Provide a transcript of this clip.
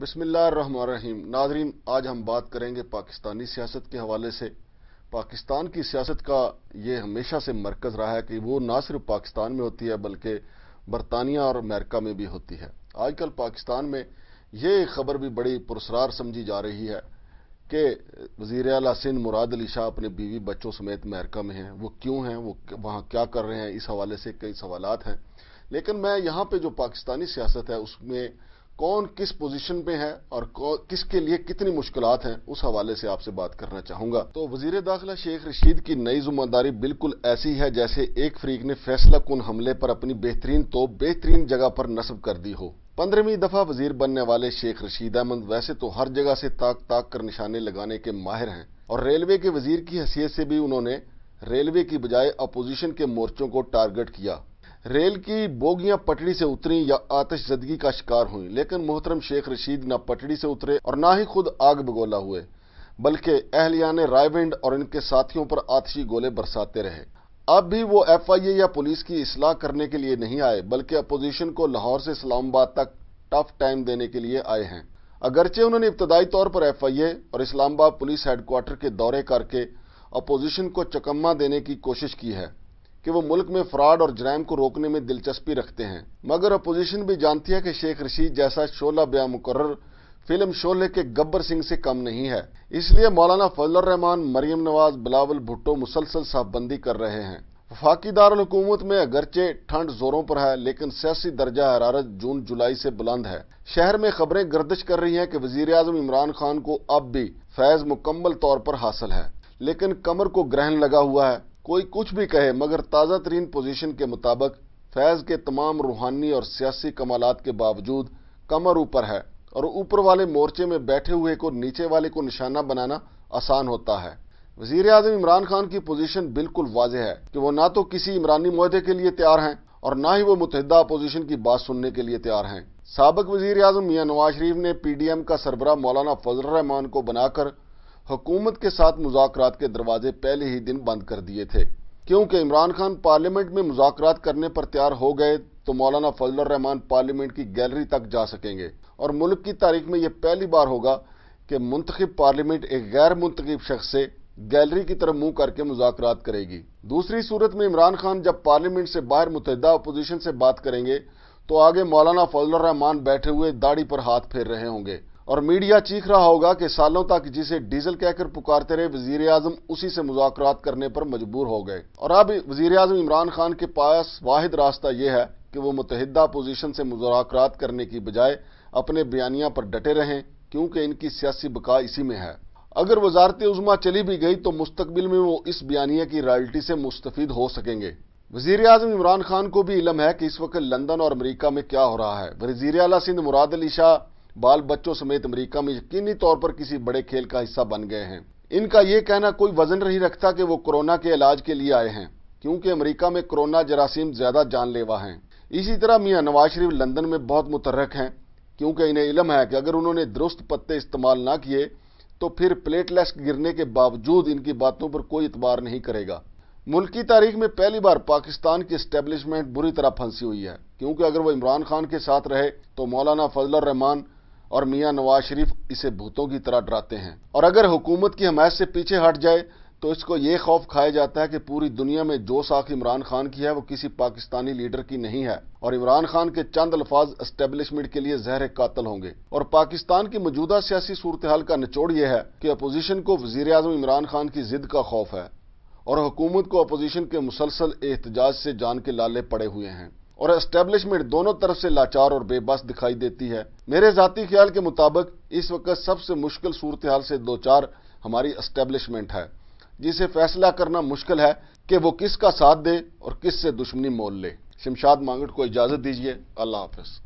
बिस्मिल्लाम नाजरीन आज हम बात करेंगे पाकिस्तानी सियासत के हवाले से पाकिस्तान की सियासत का ये हमेशा से मरकज़ रहा है कि वो ना सिर्फ पाकिस्तान में होती है बल्कि बरतानिया और अमेरिका में भी होती है आजकल पाकिस्तान में ये खबर भी बड़ी पुरसरार समझी जा रही है कि वजीर अला सिंध मुराद अली शाह अपने बीवी बच्चों समेत अमेरिका में हैं वो क्यों हैं वो वहाँ क्या कर रहे हैं इस हवाले से कई सवाल हैं लेकिन मैं यहाँ पर जो पाकिस्तानी सियासत है उसमें कौन किस पोजीशन पे है और किसके लिए कितनी मुश्किल हैं उस हवाले से आपसे बात करना चाहूंगा तो वजीर दाखिला शेख रशीद की नई जुम्मेदारी बिल्कुल ऐसी है जैसे एक फ्रीक ने फैसला कुन हमले पर अपनी बेहतरीन तो बेहतरीन जगह पर नस्ब कर दी हो पंद्रहवीं दफा वजीर बनने वाले शेख रशीद अहमद वैसे तो हर जगह से ताक ताक कर निशाने लगाने के माहिर हैं और रेलवे के वजीर की हैसियत से भी उन्होंने रेलवे की बजाय अपोजिशन के मोर्चों को टारगेट किया रेल की बोगियां पटड़ी से उतरी या जदगी का शिकार हुई लेकिन मोहतरम शेख रशीद ना पटड़ी से उतरे और ना ही खुद आग बगोला हुए बल्कि ने रायविंड और इनके साथियों पर आतशी गोले बरसाते रहे अब भी वो एफ आई ए या पुलिस की असलाह करने के लिए नहीं आए बल्कि अपोजिशन को लाहौर से इस्लामाबाद तक टफ टाइम देने के लिए आए हैं अगरचे उन्होंने इब्तदाई तौर पर एफ आई ए और इस्लामाबाद पुलिस हेडक्वार्टर के दौरे करके अपोजिशन को चकम्मा देने की कोशिश की है कि वो मुल्क में फ्रॉड और जराइम को रोकने में दिलचस्पी रखते हैं मगर अपोजिशन भी जानती है कि शेख रशीद जैसा शोला ब्या मुकर फिल्म शोले के गब्बर सिंह से कम नहीं है इसलिए मौलाना फजल रहमान मरियम नवाज बिलावल भुट्टो मुसलसल साफबंदी कर रहे हैं वफाकी दारकूमत में अगरचे ठंड जोरों पर है लेकिन सियासी दर्जा हरारत जून जुलाई से बुलंद है शहर में खबरें गर्दिश कर रही हैं कि वजीर अजम इमरान खान को अब भी फैज मुकम्मल तौर पर हासिल है लेकिन कमर को ग्रहण लगा हुआ है कोई कुछ भी कहे मगर ताज़ा तरीन पोजीशन के मुताबिक फैज़ के तमाम रूहानी और सियासी कमालत के बावजूद कमर ऊपर है और ऊपर वाले मोर्चे में बैठे हुए को नीचे वाले को निशाना बनाना आसान होता है वजीर अजम इमरान खान की पोजीशन बिल्कुल वाज है कि वह ना तो किसी इमरानी माहदे के लिए तैयार हैं और ना ही वो मुतहदा अपोजिशन की बात सुनने के लिए तैयार हैं सबक वजी अजम मियाँ नवाज शरीफ ने पी डी एम का सरबरा मौलाना फजल रहमान को बनाकर हुकूमत के साथ मुजाकर के दरवाजे पहले ही दिन बंद कर दिए थे क्योंकि इमरान खान पार्लियामेंट में मुजात करने पर तैयार हो गए तो मौलाना फजलरहमान पार्लियामेंट की गैलरी तक जा सकेंगे और मुल्क की तारीख में यह पहली बार होगा कि मुंतखब पार्लियामेंट एक गैर मुंतखब शख्स से गैलरी की तरफ मुंह करके मुजात करेगी दूसरी सूरत में इमरान खान जब पार्लियामेंट से बाहर मुतहदा अपोजिशन से बात करेंगे तो आगे मौलाना फजलरहमान बैठे हुए दाढ़ी पर हाथ फेर रहे होंगे और मीडिया चीख रहा होगा कि सालों तक जिसे डीजल कहकर पुकारते रहे वजीर आजम उसी से मुजाकर करने पर मजबूर हो गए और अब वजीर आजम इमरान खान के पास वाद रास्ता यह है कि वो मुतहदा पोजीशन से मुजाकर करने की बजाय अपने बयानिया पर डटे रहें क्योंकि इनकी सियासी बका इसी में है अगर वजारत उजमा चली भी गई तो मुस्तबिल में वो इस बयानिया की रॉयल्टी से मुस्तफ़ हो सकेंगे वजीर अजम इमरान खान को भी इलम है कि इस वक्त लंदन और अमरीका में क्या हो रहा है वजीर अला सिंध मुराद अली शाह बाल बच्चों समेत अमेरिका में यकीनी तौर पर किसी बड़े खेल का हिस्सा बन गए हैं इनका यह कहना कोई वजन नहीं रखता कि वो कोरोना के इलाज के लिए आए हैं क्योंकि अमेरिका में कोरोना जरासीम ज्यादा जानलेवा हैं इसी तरह मियाँ नवाज शरीफ लंदन में बहुत मुतरक हैं क्योंकि इन्हें इलम है कि अगर उन्होंने दुरुस्त पत्ते इस्तेमाल ना किए तो फिर प्लेटलेस गिरने के बावजूद इनकी बातों पर कोई इतबार नहीं करेगा मुल्क की तारीख में पहली बार पाकिस्तान की स्टैब्लिशमेंट बुरी तरह फंसी हुई है क्योंकि अगर वो इमरान खान के साथ रहे तो मौलाना फजल रहमान और मियां नवाज शरीफ इसे भूतों की तरह डराते हैं और अगर हुकूमत की हमायत से पीछे हट जाए तो इसको ये खौफ खाया जाता है कि पूरी दुनिया में जो साख इमरान खान की है वो किसी पाकिस्तानी लीडर की नहीं है और इमरान खान के चंद अल्फाज इस्टेब्लिशमेंट के लिए जहर कातल होंगे और पाकिस्तान की मौजूदा सियासी सूरत हाल का निचोड़ यह है कि अपोजिशन को वजीर अजम इमरान खान की जिद का खौफ है और हुकूमत को अपोजिशन के मुसलसल एहतजाज से जान के लाले पड़े हुए हैं और एस्टेब्लिशमेंट दोनों तरफ से लाचार और बेबस दिखाई देती है मेरे जाती ख्याल के मुताबिक इस वक्त सबसे मुश्किल सूरत हाल से दो चार हमारी एस्टेब्लिशमेंट है जिसे फैसला करना मुश्किल है कि वो किसका साथ दे और किस से दुश्मनी मोल ले शमशाद मांगट को इजाज़त दीजिए अल्लाह हाफिज़